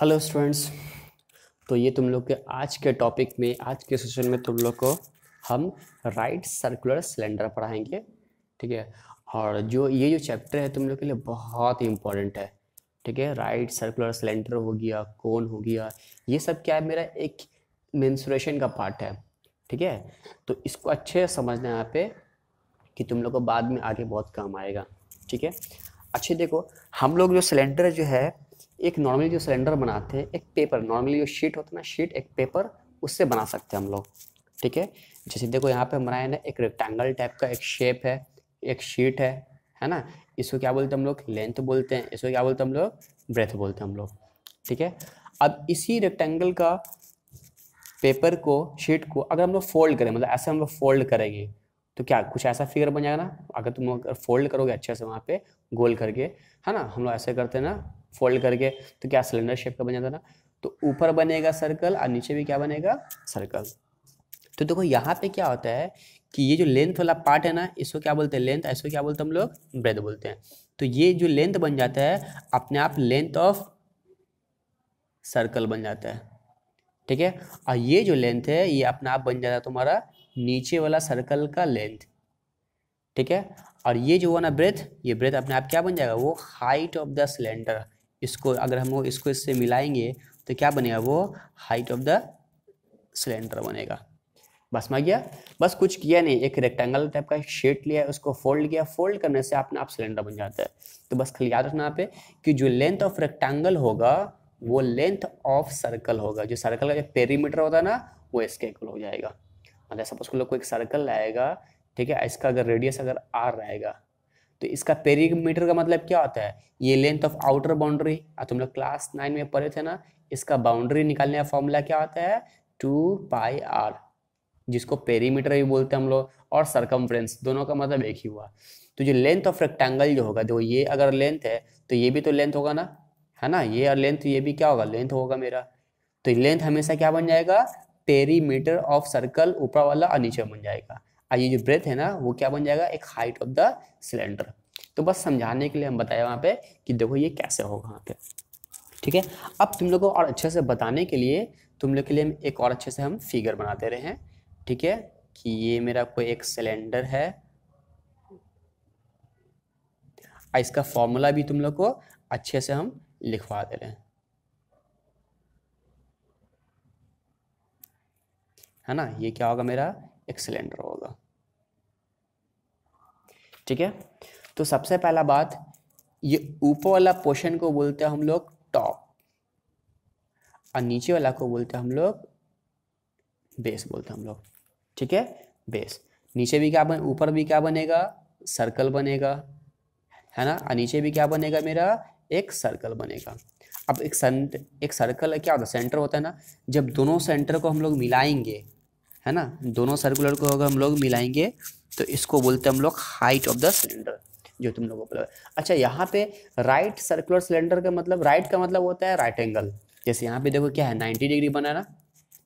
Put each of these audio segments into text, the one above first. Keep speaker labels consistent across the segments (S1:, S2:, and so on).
S1: Hello students तो ये तुम लोग के आज के टॉपिक में आज के सेशन में तुम लोग को हम राइट सर्कुलर सिलेंडर पढ़ाएंगे ठीक है और जो ये जो चैप्टर है तुम लोग के लिए बहुत ही इम्पोर्टेंट है ठीक है राइट सर्कुलर सिलेंडर हो गया कौन हो गया ये सब क्या है मेरा एक मेन्सुरेशन का पार्ट है ठीक है तो इसको अच्छे से समझना यहाँ पे कि तुम लोग को बाद में आगे बहुत काम आएगा ठीक है अच्छे देखो हम लोग जो सिलेंडर जो है एक नॉर्मली जो सिलेंडर बनाते हैं एक पेपर नॉर्मली जो शीट होता है ना शीट एक पेपर उससे बना सकते हैं हम लोग ठीक है जैसे देखो यहाँ पे है ना एक रेक्टेंगल टाइप का एक शेप है एक शीट है है ना इसको क्या बोलते हैं हम लोग लेंथ बोलते हैं इसको क्या बोलते हैं हम लोग ब्रेथ बोलते हैं हम लोग ठीक है अब इसी रेक्टेंगल का पेपर को शीट को अगर हम लोग फोल्ड करें मतलब ऐसे हम लोग फोल्ड करेंगे तो क्या कुछ ऐसा फिगर बन जाएगा ना अगर तुम अगर फोल्ड करोगे अच्छे से वहाँ पे गोल करके है ना हम लोग ऐसे करते हैं ना फोल्ड करके तो क्या सिलेंडर शेप का बन जाता ना तो ऊपर बनेगा सर्कल और नीचे भी क्या बनेगा सर्कल तो देखो यहाँ पे क्या होता है कि ये जो लेंथ वाला पार्ट है ना इसको क्या बोलते हैं लेंथ इसको क्या बोलते हम लोग ब्रेथ बोलते हैं तो ये जो लेंथ बन जाता है अपने आप लेंथ ऑफ सर्कल बन जाता है ठीक है और ये जो लेंथ है ये अपने आप बन जाता है तुम्हारा नीचे वाला सर्कल का लेंथ ठीक है और ये जो हुआ ना ब्रेथ ये ब्रेथ अपने आप क्या बन जाएगा वो हाइट ऑफ द सिलेंडर इसको अगर हम इसको इससे मिलाएंगे तो क्या बनेगा वो हाइट ऑफ द सिलेंडर बनेगा बस मैं गया बस कुछ किया नहीं एक रेक्टेंगल टाइप का शेट लिया उसको फोल्ड किया फोल्ड करने से अपने आप सिलेंडर बन जाता है तो बस खाली याद रखना यहाँ पे कि जो लेंथ ऑफ रेक्टेंगल होगा वो लेंथ ऑफ सर्कल होगा जो सर्कल का जो पेरीमीटर होता है ना वो इसके इक्वल हो जाएगा मतलब सपोज को लोग को एक सर्कल आएगा ठीक है इसका अगर रेडियस अगर आर रहेगा तो इसका पेरीमीटर का मतलब क्या होता है ये लेंथ ऑफ आउटर बाउंड्री तुम लोग क्लास नाइन में पढ़े थे ना इसका बाउंड्री निकालने का फॉर्मूला क्या होता है टू पाई आर जिसको पेरीमीटर भी बोलते हैं हम लोग और सरकम दोनों का मतलब एक ही हुआ तो जो लेंथ ऑफ रेक्टेंगल जो होगा देखो ये अगर लेंथ है तो ये भी तो लेंथ होगा ना है ना ये और लेंथ ये भी क्या होगा लेंथ होगा मेरा तो लेंथ हमेशा क्या बन जाएगा पेरीमीटर ऑफ सर्कल ऊपर वाला और नीचे बन जाएगा और ये जो ब्रेथ है ना वो क्या बन जाएगा एक हाइट ऑफ द सिलेंडर तो बस समझाने के लिए हम बताए वहाँ पे कि देखो ये कैसे होगा वहाँ पे ठीक है अब तुम लोग को और अच्छे से बताने के लिए तुम लोग के लिए एक और अच्छे से हम फिगर बना दे रहे हैं ठीक है कि ये मेरा कोई एक सिलेंडर है इसका फॉर्मूला भी तुम लोग को अच्छे से हम लिखवा दे रहे हैं है ना ये क्या होगा मेरा एक सिलेंडर होगा ठीक है तो सबसे पहला बात ये ऊपर वाला पोर्शन को बोलते हैं हम लोग टॉप और नीचे वाला को बोलते हैं हम लोग बेस बोलते हैं हम लोग ठीक है बेस नीचे भी क्या बने ऊपर भी क्या बनेगा सर्कल बनेगा है ना और नीचे भी क्या बनेगा मेरा एक सर्कल बनेगा अब एक सेंट एक सर्कल क्या होता है सेंटर होता है ना जब दोनों सेंटर को हम लोग मिलाएंगे है ना दोनों सर्कुलर को अगर हम लोग मिलाएंगे तो इसको बोलते हैं हम लोग हाइट ऑफ द सिलेंडर जो तुम लोगों को अच्छा यहाँ पे राइट सर्कुलर सिलेंडर का मतलब राइट का मतलब होता है राइट एंगल जैसे यहाँ पे देखो क्या है नाइन्टी डिग्री बनाना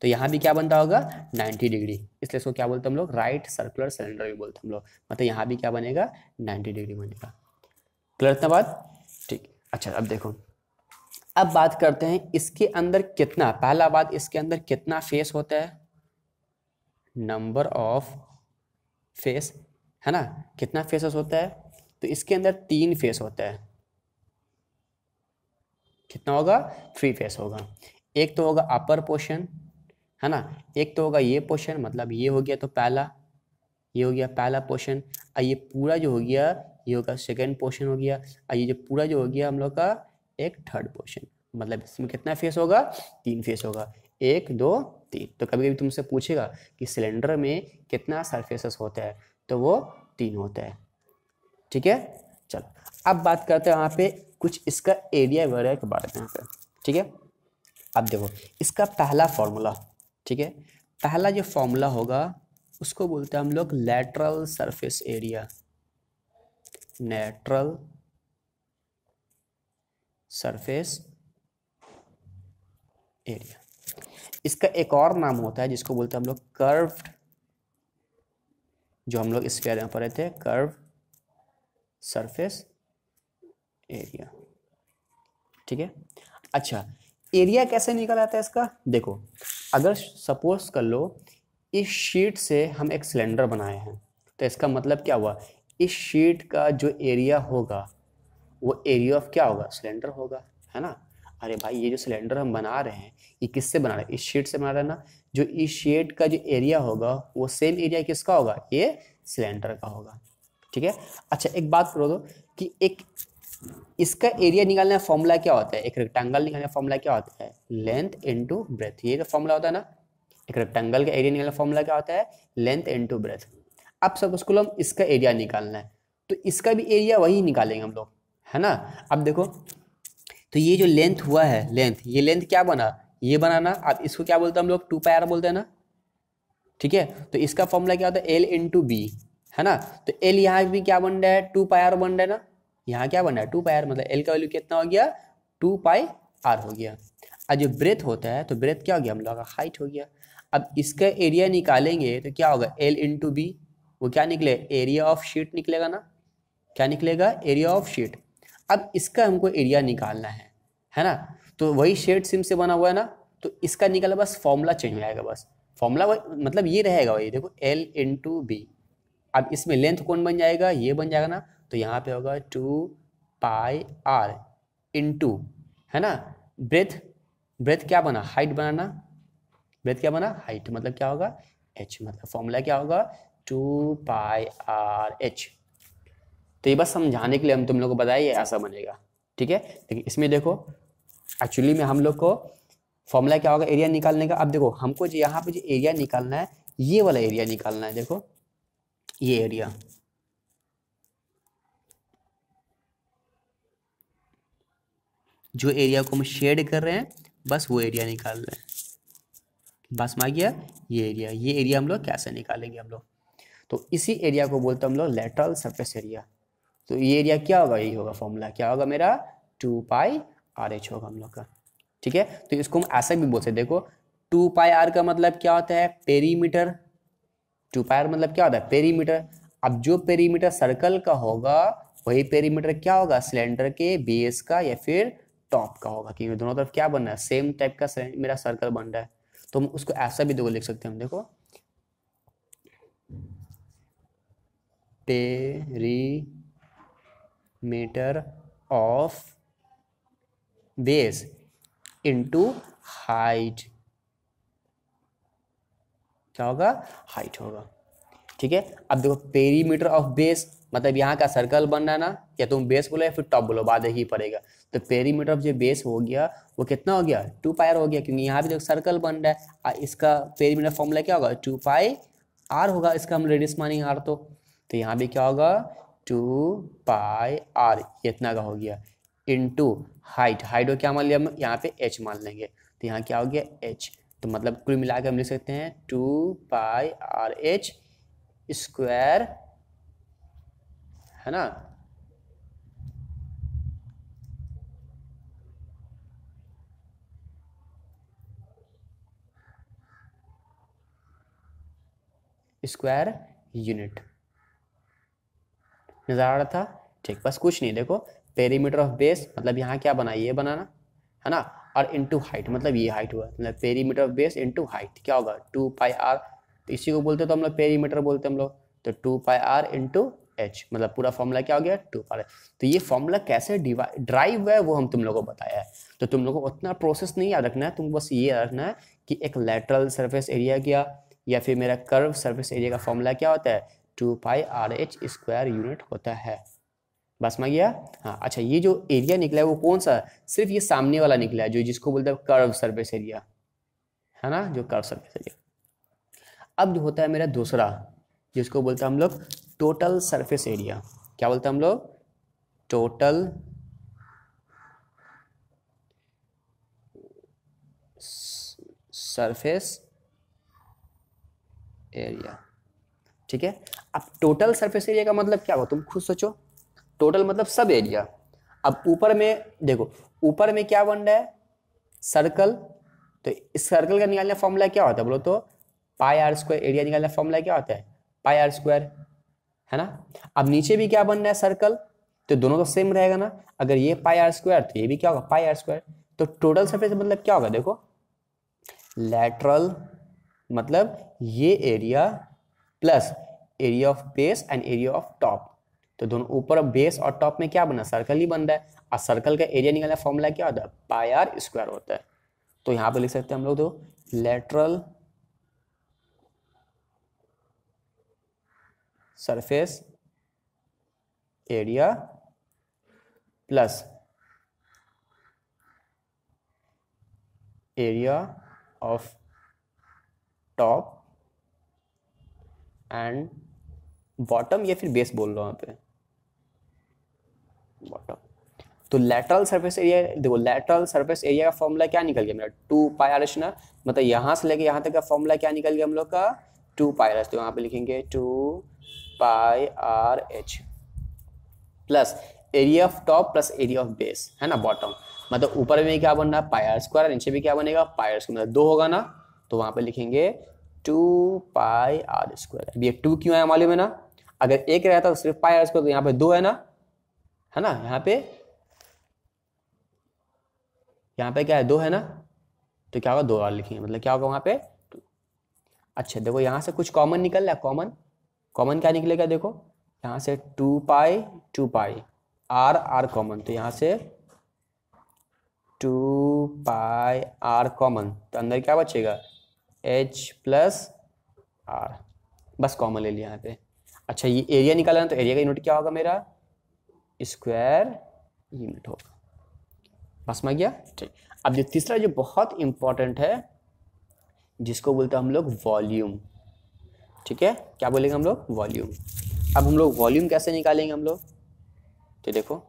S1: तो यहाँ भी क्या बनता होगा नाइन्टी डिग्री इसलिए इसको क्या बोलते हम लोग राइट सर्कुलर सिलेंडर भी बोलते हम लोग मतलब यहाँ भी क्या बनेगा नाइन्टी डिग्री बनेगा क्लियर इतना बात ठीक अच्छा अब देखो अब बात करते हैं इसके अंदर कितना पहला बात इसके अंदर कितना फेस होता है नंबर ऑफ फेस है ना कितना फेसेस होता है तो इसके अंदर तीन फेस होता है कितना होगा थ्री फेस होगा एक तो होगा अपर पोर्शन है ना एक तो होगा ये पोर्शन मतलब ये हो गया तो पहला ये हो गया पहला पोर्शन और ये पूरा जो हो गया ये होगा सेकेंड पोर्शन हो गया और ये जो पूरा जो हो गया हम लोग का एक थर्ड पोर्शन मतलब इसमें कितना फेस होगा तीन फेस होगा एक दो तीन तो कभी कभी तुमसे पूछेगा कि सिलेंडर में कितना सरफेसेस होता है तो वो तीन होता है ठीक है चलो अब बात करते हैं यहाँ पे कुछ इसका एरिया वगैरह के बारे में यहाँ पे ठीक है अब देखो इसका पहला फॉर्मूला ठीक है पहला जो फॉर्मूला होगा उसको बोलते हैं हम लोग lateral surface area lateral surface area इसका एक और नाम होता है जिसको बोलते हैं हम लोग कर्व्ड जो हम लोग स्पेयर में पर रहते हैं कर्व सरफेस एरिया ठीक है अच्छा एरिया कैसे निकल आता है इसका देखो अगर सपोज कर लो इस शीट से हम एक सिलेंडर बनाए हैं तो इसका मतलब क्या हुआ इस शीट का जो एरिया होगा वो एरिया ऑफ क्या होगा सिलेंडर होगा है ना अरे भाई ये जो सिलेंडर हम बना रहे हैं ये किससे बना रहे हैं इस शेड से बना रहे हैं ना जो इस शेड का जो एरिया होगा वो सेम एरिया किसका होगा ये सिलेंडर का होगा ठीक है अच्छा एक बात करो दो तो, कि एक इसका एरिया निकालने का फॉर्मूला क्या होता है एक रेक्टेंगल निकालने का फॉर्मूला क्या होता है लेंथ इंटू ब्रेथ ये जो फॉर्मूला होता है ना एक रेक्टेंगल का एरिया निकालने का फॉर्मूला क्या होता है लेंथ इंटू ब्रेथ अब सब उसको हम इसका एरिया निकालना है तो इसका भी एरिया वही निकालेंगे हम लोग है ना अब देखो तो ये जो लेंथ हुआ है लेंथ ये लेंथ क्या बना ये बनाना आप इसको क्या बोलते हैं हम लोग टू आर बोलते हैं ना ठीक है तो इसका फॉर्मूला क्या होता है एल टू बी है ना तो एल यहाँ भी क्या बन रहा है टू पाई आर बन रहा है ना यहाँ क्या बन रहा है टू पाई आर मतलब एल का वैल्यू कितना हो गया टू पाई आर हो गया अब जो ब्रेथ होता है तो ब्रेथ क्या हो गया हम लोग का हाइट हो गया अब इसका एरिया निकालेंगे तो क्या होगा एल टू बी वो क्या निकले एरिया ऑफ शीट निकलेगा ना क्या निकलेगा एरिया ऑफ शीट अब इसका हमको एरिया निकालना है है ना तो वही शेड सिम से बना हुआ है ना तो इसका निकाला बस फॉर्मूला चेंज हो जाएगा बस फॉर्मूला मतलब ये रहेगा वही देखो एल इन टू बी अब इसमें लेंथ कौन बन जाएगा ये बन जाएगा ना तो यहाँ पे होगा two pi R into है ना ब्रेथ ब्रेथ क्या बना हाइट बनाना ब्रेथ क्या बना हाइट मतलब क्या होगा एच मतलब फॉर्मूला क्या होगा टू पाई आर एच तो ये बस समझाने के लिए हम तुम लोग को बताए ये ऐसा बनेगा ठीक है लेकिन तो इसमें देखो एक्चुअली में हम लोग को फॉर्मूला क्या होगा एरिया निकालने का अब देखो हमको जो यहाँ पे जो एरिया निकालना है ये वाला एरिया निकालना है देखो ये एरिया जो एरिया को हम शेड कर रहे हैं बस वो एरिया निकाल रहे हैं बस मा गया ये एरिया ये एरिया हम लोग कैसे निकालेंगे हम लोग तो इसी एरिया को बोलते हैं हम लोग लेटरल सरफेस एरिया तो ये एरिया क्या होगा यही होगा फॉर्मूला क्या होगा मेरा टू पाई आर एच होगा हम लोग का ठीक है तो इसको हम ऐसा भी बोलते हैं देखो टू पाई आर का मतलब क्या होता है पेरीमीटर टू पाई आर मतलब क्या होता है पेरीमीटर अब जो पेरीमीटर सर्कल का होगा वही पेरीमीटर क्या होगा सिलेंडर के बेस का या फिर टॉप का होगा क्योंकि दोनों तरफ क्या बन रहा है सेम टाइप का मेरा सर्कल बन रहा है तो हम उसको ऐसा भी देखो लिख सकते हैं हम देखो perimeter of base into height क्या होगा हाइट होगा ठीक है अब देखो पेरीमीटर ऑफ बेस मतलब यहाँ का सर्कल बन रहा है ना या तुम बेस बोलो या फिर टॉप बोलो बाद ही पड़ेगा तो पेरीमीटर ऑफ जो बेस हो गया वो कितना हो गया टू पाई हो गया क्योंकि यहाँ भी जो सर्कल बन रहा है इसका पेरीमीटर फॉर्मूला क्या होगा टू पाई आर होगा इसका हम रेडियस मानेंगे आर तो तो यहाँ भी क्या होगा टू पाई आर इतना का हो गया इनटू हाइट हाइट को क्या मान लिया हम यहाँ पे एच मान लेंगे तो यहाँ क्या हो गया एच तो मतलब कुल मिला के हम लिख सकते हैं two pi R H square है ना स्क्वायर यूनिट नज़र आ रहा था ठीक बस कुछ नहीं देखो पेरीमीटर ऑफ बेस मतलब यहाँ क्या बना ये बनाना है ना और इनटू हाइट मतलब ये हाइट हुआ मतलब perimeter of base into height क्या होगा टू पाई आर तो इसी को बोलते तो हम लोग पेरीमीटर बोलते हम लोग तो two pi R into H मतलब पूरा फॉर्मूला क्या हो गया टू पाई तो ये फॉर्मूला कैसे डिवाइड ड्राइव है वो हम तुम लोगों को बताया है तो तुम लोगों को उतना प्रोसेस नहीं याद रखना है तुम बस ये याद रखना है कि एक लेटरल सर्फेस एरिया क्या या फिर मेरा कर्व सर्फेस एरिया का फॉर्मूला क्या होता है two pi R H square unit होता है बस मैं गया हाँ अच्छा ये जो एरिया निकला है वो कौन सा सिर्फ ये सामने वाला निकला है जो जिसको बोलते हैं कर्व सर्फेस एरिया है ना जो कर्व सर्फेस एरिया अब जो होता है मेरा दूसरा जिसको बोलते हैं हम लोग टोटल सरफेस एरिया क्या बोलते हैं हम लोग टोटल सरफेस एरिया ठीक है अब टोटल सरफेस एरिया का मतलब क्या हो तुम खुद सोचो टोटल मतलब सब एरिया अब ऊपर में देखो ऊपर में क्या बन रहा है सर्कल तो इस सर्कल का निकालने का फॉर्मूला क्या होता है बोलो तो पाई आर स्क्वायर एरिया निकालने का फॉर्मूला क्या होता है पाई आर स्क्वायर है ना अब नीचे भी क्या बन रहा है सर्कल तो दोनों तो सेम रहेगा ना अगर ये पाई आर स्क्वायर तो ये भी क्या होगा पाई आर स्क्वायर तो टोटल सरफेस मतलब क्या होगा देखो लेटरल मतलब ये area plus area of base and area of top तो दोनों ऊपर बेस और टॉप में क्या बना सर्कल ही बन रहा है और सर्कल का एरिया निकलना फॉर्मूला क्या होता है पाई आर स्क्वायर होता है तो यहां पे लिख सकते हैं हम लोग तो lateral surface area plus area of top and bottom या फिर बेस बोल रहा हूँ पे बॉटम तो लेटरल सरफेस एरिया देखो लेटरल सरफेस एरिया का फॉर्मूला क्या निकल गया मेरा टू पाई आर मतलब यहाँ से लेके यहाँ तक का फॉर्मूला क्या निकल गया हम लोग का टू पाई आर तो यहाँ पे लिखेंगे two pi R H plus area of top plus area of base है ना बॉटम मतलब ऊपर में क्या बनना है पायर स्क्वायर नीचे भी क्या बनेगा पायर स्क्वायर मतलब दो होगा ना तो वहाँ पे लिखेंगे टू पाई आर स्क्वायर अब ये टू क्यों आया मालूम है ना अगर एक रहता तो सिर्फ पाई आर स्क्वायर तो यहाँ पे दो है ना है ना यहाँ पे यहाँ पे क्या है दो है ना तो क्या होगा दो आर लिखेंगे मतलब क्या होगा वहाँ पे टू अच्छा देखो यहाँ से कुछ कॉमन निकल रहा है कॉमन कॉमन क्या निकलेगा देखो यहाँ से two pi two pi R R common तो यहाँ से टू पाई आर कॉमन तो अंदर क्या बचेगा एच प्लस आर बस कॉमन ले लिया यहाँ पे अच्छा ये एरिया निकालना तो एरिया का यूनिट क्या होगा मेरा स्क्वायर यूनिट होगा बस मैं गया ठीक अब जो तीसरा जो बहुत इंपॉर्टेंट है जिसको बोलते हैं हम लोग वॉल्यूम ठीक है क्या बोलेंगे हम लोग वॉल्यूम अब हम लोग वॉल्यूम कैसे निकालेंगे हम लोग तो देखो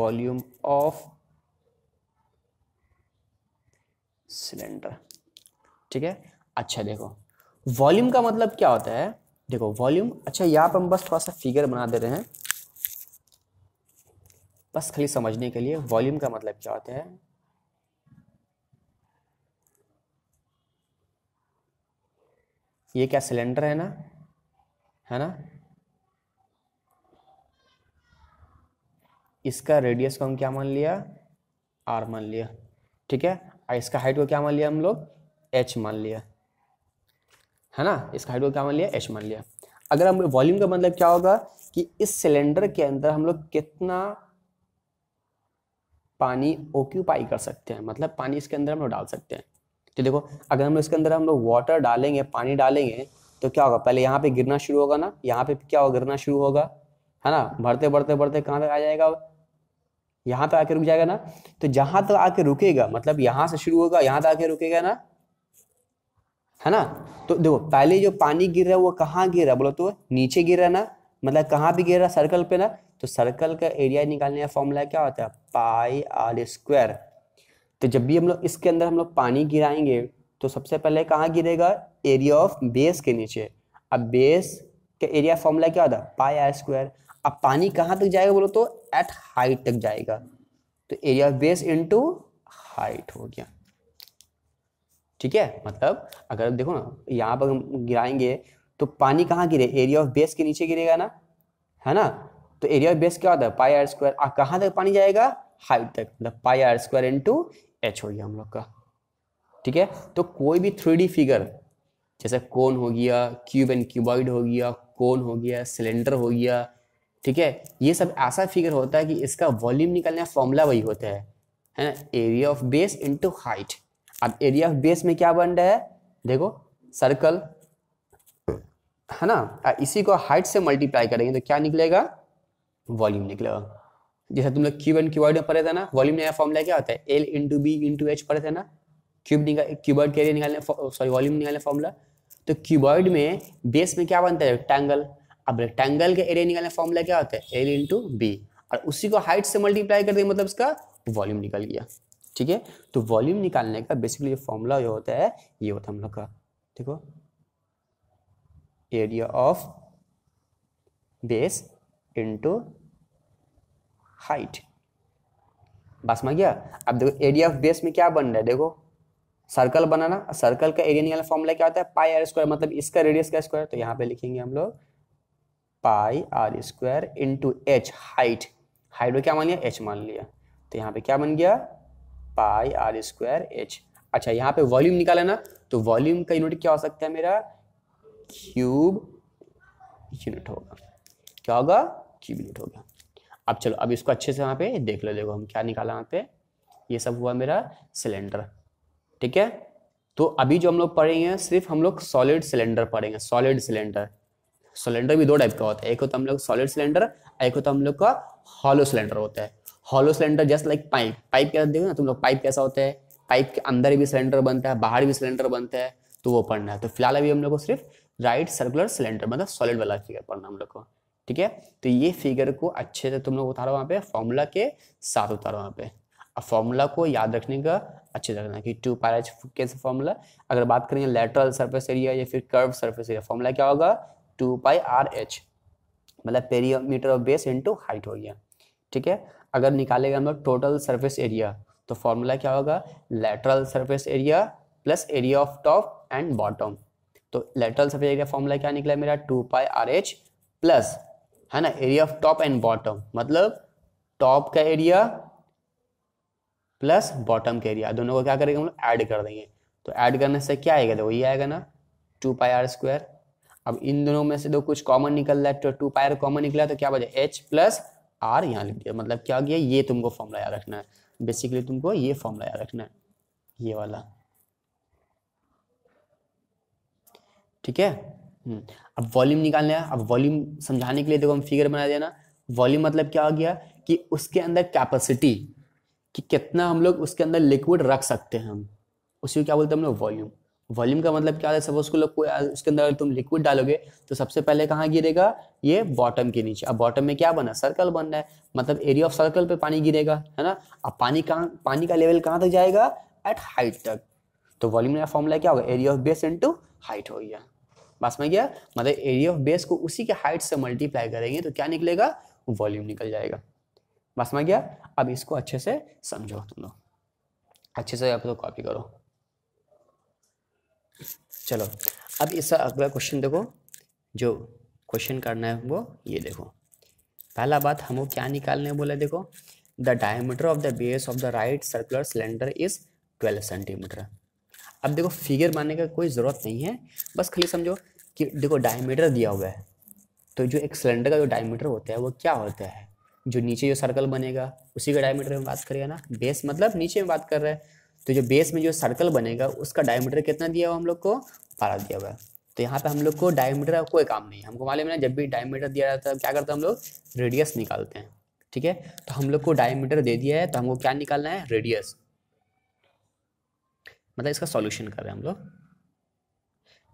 S1: वॉल्यूम ऑफ सिलेंडर ठीक है अच्छा देखो वॉल्यूम का मतलब क्या होता है देखो वॉल्यूम अच्छा यहाँ पर हम बस थोड़ा सा फिगर बना दे रहे हैं बस खाली समझने के लिए वॉल्यूम का मतलब क्या होता है ये क्या सिलेंडर है ना है ना इसका रेडियस को हम क्या मान लिया आर मान लिया ठीक है और इसका हाइट को क्या मान लिया हम लोग एच मान लिया है ना इसका हाइट को क्या मान लिया एच मान लिया अगर हम वॉल्यूम का मतलब क्या होगा कि इस सिलेंडर के अंदर हम लोग कितना पानी ऑक्यूपाई कर सकते हैं मतलब पानी इसके अंदर हम लोग डाल सकते हैं तो देखो अगर हम इसके अंदर हम लोग वाटर डालेंगे पानी डालेंगे तो क्या होगा पहले यहाँ पे गिरना शुरू होगा ना यहाँ पे क्या होगा गिरना शुरू होगा है ना भरते भरते भरते कहाँ तक आ जाएगा यहाँ पे आके रुक जाएगा ना तो जहां तक तो आके रुकेगा मतलब यहां से शुरू होगा यहां तक आके रुकेगा ना है ना तो देखो पहले जो पानी गिर रहा है वो कहाँ गिर रहा है बोलो तो नीचे गिर रहा है ना मतलब कहाँ पे गिर रहा सर्कल पे ना तो सर्कल का एरिया निकालने का फॉर्मूला क्या होता है पाई आर स्क्वायर तो जब भी हम लोग इसके अंदर हम लोग पानी गिराएंगे तो सबसे पहले कहाँ गिरेगा एरिया ऑफ बेस के नीचे अब बेस का एरिया फॉर्मूला क्या होता है पाई आर स्क्वायर अब पानी कहाँ तक जाएगा बोलो तो एट हाइट तक जाएगा तो area of base into height हो गया ठीक है मतलब अगर देखो ना यहाँ पर हम गिराएंगे तो पानी कहाँ गिरे एरिया ऑफ बेस के नीचे गिरेगा ना है ना तो एरिया ऑफ बेस क्या होता है पाई आर स्क्वायर कहाँ तक पानी जाएगा हाइट तक मतलब pi R square into H हो गया हम लोग का ठीक है तो कोई भी थ्री फिगर जैसे कोन हो गया क्यूब एंड क्यूबॉइड हो गया कोन हो गया सिलेंडर हो गया ठीक है ये सब ऐसा फिगर होता है कि इसका वॉल्यूम निकलने का फॉर्मूला वही होता है है ना area of base into height अब एरिया ऑफ बेस में क्या बन रहा है देखो सर्कल है ना इसी को हाइट से मल्टीप्लाई करेंगे तो क्या निकलेगा वॉल्यूम निकलेगा जैसे तुम लोग क्यूब एंड क्यूबर्ड में पढ़े थे ना वॉल्यूम नया फॉर्मूला क्या होता है L into B into H पढ़े थे ना क्यूब निकाल क्यूबर्ड के एरिया निकालने सॉरी वॉल्यूम निकालने फॉर्मूला तो क्यूबॉइड में बेस में क्या बनता है रेक्टेंगल अब रेक्टेंगल के एरिया निकालने फॉर्मूला क्या होता है एल इंटू बी और उसी को हाइट से मल्टीप्लाई कर देंगे मतलब इसका वॉल्यूम निकल गया ठीक है तो वॉल्यूम निकालने का बेसिकली ये फॉर्मूला जो होता है ये होता है हम लोग का ठीक हो area of base into height बस में गया अब देखो एरिया ऑफ बेस में क्या बन रहा है देखो सर्कल बनाना सर्कल का एरिया निकालना फॉर्मूला क्या होता है पाई आर स्क्वायर मतलब इसका रेडियस का स्क्वायर तो यहाँ पे लिखेंगे हम लोग pi R square into H height height में क्या मान लिया एच मान लिया तो यहाँ पे क्या बन गया पाई आर स्क्वायर एच अच्छा यहाँ पे वॉल्यूम निकाला ना तो वॉल्यूम का यूनिट क्या हो सकता है मेरा क्यूब यूनिट होगा क्या होगा क्यूब यूनिट होगा अब चलो अब इसको अच्छे से यहाँ पे देख लो देखो हम क्या निकाला यहाँ पे ये सब हुआ मेरा सिलेंडर ठीक है तो अभी जो हम लोग पढ़ेंगे सिर्फ हम लोग सॉलिड सिलेंडर पढ़ेंगे सॉलिड सिलेंडर सिलेंडर भी दो टाइप का होता है एक होता है हम लोग सॉलिड सिलेंडर एक होता हम लोग का हॉलो सिलेंडर होता है hollow cylinder just like pipe pipe कैसा देखो ना तुम लोग पाइप कैसा होता है पाइप के अंदर भी सिलेंडर बनता है बाहर भी सिलेंडर बनता है तो वो पढ़ना है तो फिलहाल अभी हम लोग को सिर्फ राइट सर्कुलर सिलेंडर मतलब सॉलिड वाला फिगर पढ़ना हम लोग को ठीक है तो ये फिगर को अच्छे से तुम लोग उतारो वहाँ पे फॉर्मूला के साथ उतारो वहाँ पे अब फॉर्मूला को याद रखने का अच्छे से रखना कि टू पार एच कैसे फॉर्मूला अगर बात करेंगे लेटरल सर्फेस एरिया या फिर कर्व सर्फेस एरिया फॉर्मूला क्या होगा टू पाई आर एच मतलब perimeter of base into height हो गया ठीक है अगर निकालेगा हम लोग टोटल सर्फेस एरिया तो फॉर्मूला क्या होगा lateral surface area plus area of top and bottom तो लेटरल सर्फेस एरिया फॉर्मूला क्या निकला मेरा two pi R H plus है ना area of top and bottom मतलब टॉप का एरिया प्लस बॉटम का एरिया दोनों को क्या करेंगे हम लोग ऐड कर देंगे तो ऐड करने से क्या आएगा देखो ये आएगा ना टू पाई आर स्क्वायर अब इन दोनों में से दो कुछ कॉमन निकल रहा है तो टू पायर कॉमन निकला तो क्या बचा एच प्लस आर यहाँ लिख दिया मतलब क्या गया ये तुमको फॉर्मूला याद रखना है बेसिकली तुमको ये फॉर्मूला याद रखना है ये वाला ठीक है हम्म। अब वॉल्यूम निकालना है अब वॉल्यूम समझाने के लिए देखो हम फिगर बना देना वॉल्यूम मतलब क्या हो गया कि उसके अंदर कैपेसिटी कि कितना हम लोग उसके अंदर लिक्विड रख सकते हैं हम उसी को क्या बोलते हैं हम लोग वॉल्यूम वॉल्यूम का मतलब क्या है सपोज को कोई उसके अंदर तुम लिक्विड डालोगे तो सबसे पहले कहाँ गिरेगा ये बॉटम के नीचे अब बॉटम में क्या बना सर्कल बन रहा है मतलब एरिया ऑफ सर्कल पे पानी गिरेगा है ना अब पानी कहाँ पानी का लेवल कहाँ तक जाएगा एट हाइट तक तो वॉल्यूम का फॉर्मूला क्या होगा area of base into height हो गया बस में गया मतलब एरिया ऑफ बेस को उसी के हाइट से मल्टीप्लाई करेंगे तो क्या निकलेगा वॉल्यूम निकल जाएगा बस में गया अब इसको अच्छे से समझो तुम लोग अच्छे से आप लोग कॉपी करो चलो अब इसका अगला क्वेश्चन देखो जो क्वेश्चन करना है वो ये देखो पहला बात हमको क्या निकालने बोले देखो the diameter of the base of the right circular cylinder is twelve centimetre अब देखो फिगर मानने का कोई ज़रूरत नहीं है बस खाली समझो कि देखो डायमीटर दिया हुआ है तो जो एक सिलेंडर का जो डायमीटर होता है वो क्या होता है जो नीचे जो सर्कल बनेगा उसी का डायमीटर में बात करेगा ना बेस मतलब नीचे में बात कर रहे हैं तो जो बेस में जो सर्कल बनेगा उसका डायमीटर कितना दिया हुआ हम लोग को बारह दिया हुआ है तो यहाँ पे हम लोग को डायमीटर का कोई काम नहीं है हमको मालूम है ना जब भी डायमीटर दिया जाता है क्या करते हैं हम लोग रेडियस निकालते हैं ठीक है तो हम लोग को डायमीटर दे दिया है तो हमको क्या निकालना है रेडियस मतलब इसका सॉल्यूशन कर रहे हैं हम लोग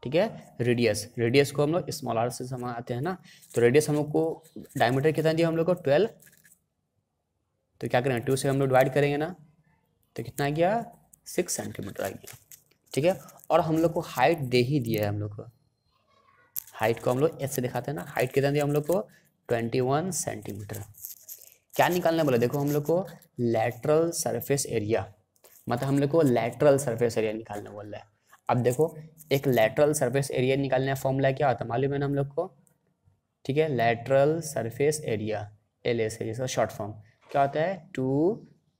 S1: ठीक है रेडियस रेडियस को हम लोग स्मॉल आर से आते हैं ना तो रेडियस हम लोग को डायमीटर कितना दिया हम लोग को ट्वेल्व तो क्या करेंगे टू से हम लोग डिवाइड करेंगे ना तो कितना गया सिक्स सेंटीमीटर आएगी ठीक है और हम लोग को हाइट दे ही दिया है हम लोग को हाइट को हम लोग ऐसे से दिखाते हैं ना हाइट कितना दिया हम लोग को ट्वेंटी वन सेंटीमीटर क्या निकालना बोला देखो हम लोग को लेटरल सरफेस एरिया मतलब हम लोग को लेटरल सरफेस एरिया निकालने बोल रहा है अब देखो एक लेटरल सरफेस एरिया निकालने का फॉर्मूला क्या होता है मालूम है ना हम लोग को ठीक है lateral surface area L S area short form क्या होता है टू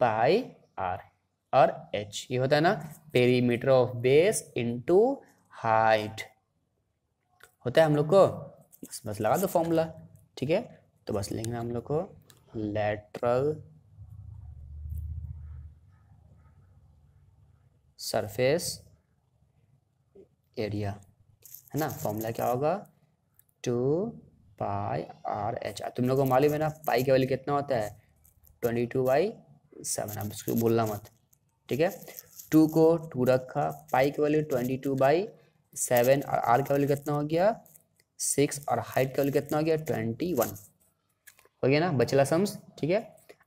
S1: पाई आर और एच ये होता है ना perimeter of base into height होता है हम लोग को बस बस लगा दो फॉर्मूला ठीक है तो बस लिखना हम लोग को लेटरल सरफेस एरिया है ना फॉर्मूला क्या होगा टू पाई आर एच तुम लोग को मालूम है ना पाई का वैल्यू कितना होता है ट्वेंटी टू बाई सेवन अब उसको बोलना मत ठीक है टू को टू रखा पाई की value twenty two by seven और आर का वैल्यू कितना हो गया सिक्स और हाइट का वैल्यू कितना हो गया ट्वेंटी वन हो गया ना बचला सम्स ठीक है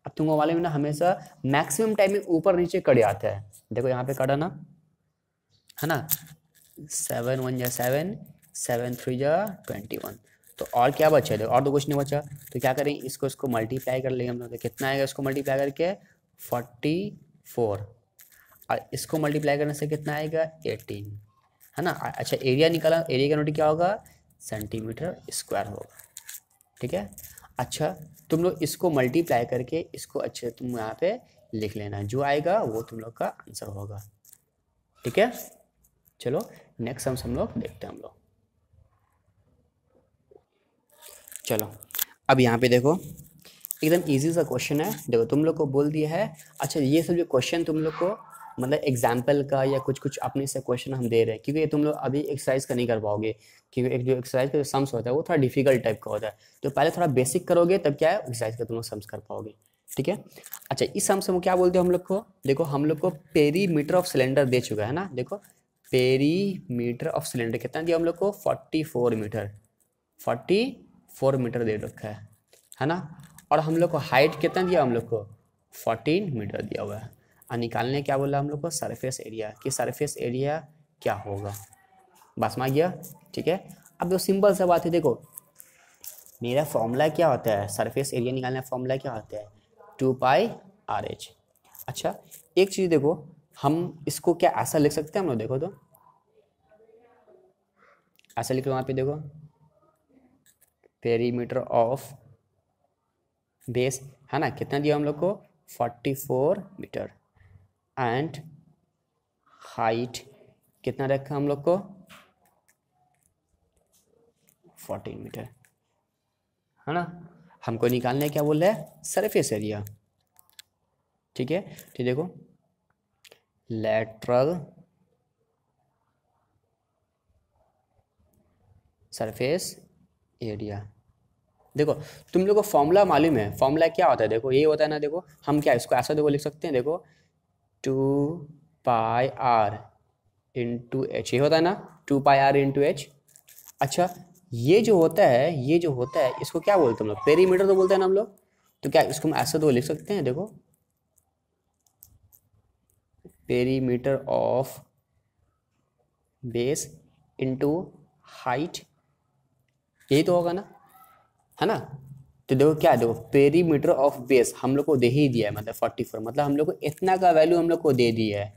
S1: अब तुमको वाले में ना हमेशा मैक्सिमम टाइम में ऊपर नीचे कड़े आते है देखो यहाँ पे कड़ा ना है ना सेवन वन या सेवन सेवन थ्री या ट्वेंटी वन तो और क्या बचा है और तो कुछ नहीं बचा तो क्या करें इसको इसको मल्टीप्लाई कर लेंगे हम लोग कितना आएगा इसको मल्टीप्लाई करके फोर्टी फोर इसको मल्टीप्लाई करने से कितना आएगा एटीन है ना अच्छा एरिया निकाला एरिया का नोट क्या होगा सेंटीमीटर स्क्वायर होगा ठीक है अच्छा तुम लोग इसको मल्टीप्लाई करके इसको अच्छे तुम यहाँ पे लिख लेना जो आएगा वो तुम लोग का आंसर होगा ठीक है चलो नेक्स्ट हम लोग देखते हैं हम लोग चलो अब यहाँ पे देखो एकदम इजी सा क्वेश्चन है देखो तुम लोग को बोल दिया है अच्छा ये सब जो क्वेश्चन तुम लोग को मतलब एग्जाम्पल का या कुछ कुछ अपने से क्वेश्चन हम दे रहे हैं क्योंकि ये तुम लोग अभी एक्सरसाइज का नहीं कर पाओगे क्योंकि एक जो एक्सरसाइज का जो सम्स होता है वो थोड़ा डिफिकल्ट टाइप का होता है तो पहले थोड़ा बेसिक करोगे तब क्या है एक्सरसाइज का तुम लोग सम्स कर पाओगे ठीक है अच्छा इस सम्स में क्या बोलते हैं हम लोग को देखो हम लोग को पेरीमीटर ऑफ सिलेंडर दे चुका है ना देखो पेरीमीटर ऑफ सिलेंडर कितना दिया हम लोग को forty four metre forty four metre दे रखा है है ना और हम लोग को हाइट कितना दिया हम लोग को फोर्टीन मीटर दिया हुआ है और निकालने क्या बोला हम लोग को सरफेस एरिया कि सरफेस एरिया क्या होगा बस मा गया ठीक है अब जो सिंपल सा बात है देखो मेरा फॉर्मूला क्या होता है सरफेस एरिया निकालने का फॉर्मूला क्या होता है टू पाई आर एच अच्छा एक चीज़ देखो हम इसको क्या ऐसा लिख सकते हैं हम लोग देखो तो ऐसा लिख लो वहाँ पे देखो पेरीमीटर ऑफ बेस है ना कितना दिया हम लोग को forty four metre and height कितना रखा हम लोग को फोर्टीन मीटर है ना हमको निकालना है क्या बोल रहे सरफेस एरिया ठीक है तो देखो लेटरल सरफेस एरिया देखो तुम लोग को फॉर्मूला मालूम है फॉर्मूला क्या होता है देखो ये होता है ना देखो हम क्या इसको ऐसा देखो लिख सकते हैं देखो two pi R into H ये होता है ना two pi R into H अच्छा ये जो होता है ये जो होता है इसको क्या बोलते हैं हम लोग पेरीमीटर तो बोलते हैं ना हम लोग तो क्या इसको हम ऐसे तो लिख सकते हैं देखो perimeter of base into height यही तो होगा ना है ना तो देखो क्या देखो पेरीमीटर ऑफ बेस हम लोग को दे ही दिया है मतलब फोर्टी फोर मतलब हम लोग को इतना का वैल्यू हम लोग को दे दिया है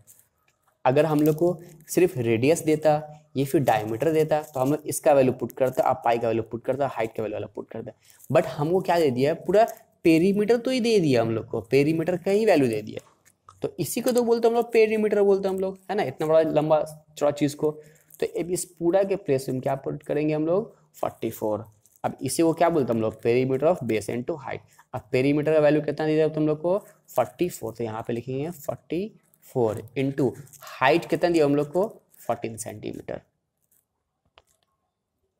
S1: अगर हम लोग को सिर्फ रेडियस देता ये फिर डायमीटर देता तो हम लोग इसका वैल्यू पुट करता आप पाई का वैल्यू पुट करता हाइट का वैल्यू वाला पुट करता बट हमको क्या दे दिया पूरा पेरीमीटर तो ही दे दिया हम लोग को पेरीमीटर का ही वैल्यू दे दिया तो इसी को तो बोलते हम लोग पेरीमीटर बोलते हम लोग है ना इतना बड़ा लंबा चौड़ा चीज़ को तो इस पूरा के प्लेस में क्या पुट करेंगे हम लोग फोर्टी फोर अब इसी को क्या बोलते हम लोग perimeter of base base in to height अब पेरीमीटर का वैल्यू कितना दिया तुम लोग को फोर्टी फोर तो यहाँ पे लिखेंगे फोर्टी फोर इंटू हाइट कितना दिया हम लोग को फोर्टीन सेंटीमीटर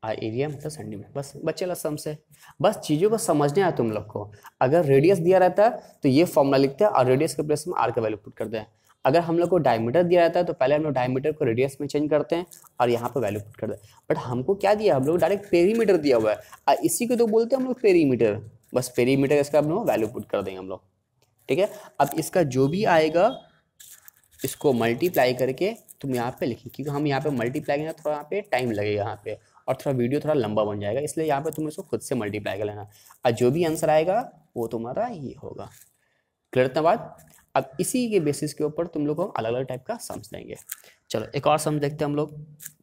S1: एरिया मतलब सेंटीमीटर बस बच्चे ला सम से बस चीज़ों को समझने आया तुम लोग को अगर रेडियस दिया रहता है तो ये फॉर्मूला लिखते हैं और रेडियस के प्लेस में आर का वैल्यू पुट कर दे अगर हम लोग को डायमीटर दिया जाता है तो पहले हम लोग डायमीटर को रेडियस में चेंज करते हैं और यहाँ पर वैल्यू पुट करते हैं बट हमको क्या दिया हम लोग डायरेक्ट पेरीमीटर दिया हुआ है और इसी को तो बोलते हैं हम लोग पेरीमीटर बस पेरीमीटर इसका हम लोग वैल्यू पुट कर देंगे हम लोग ठीक है अब इसका जो भी आएगा इसको मल्टीप्लाई करके तुम यहाँ पे लिखें क्योंकि हम यहाँ पे मल्टीप्लाई करेंगे थोड़ा यहाँ पे टाइम लगेगा यहाँ पे और थोड़ा वीडियो थोड़ा लंबा बन जाएगा इसलिए यहाँ पे तुम इसको खुद से मल्टीप्लाई कर लेना और जो भी आंसर आएगा वो तुम्हारा ये होगा क्लियर धन्यवाद अब इसी के बेसिस के ऊपर तुम लोग को अलग अलग टाइप का सम्स लेंगे चलो एक और सम्स देखते हैं हम लोग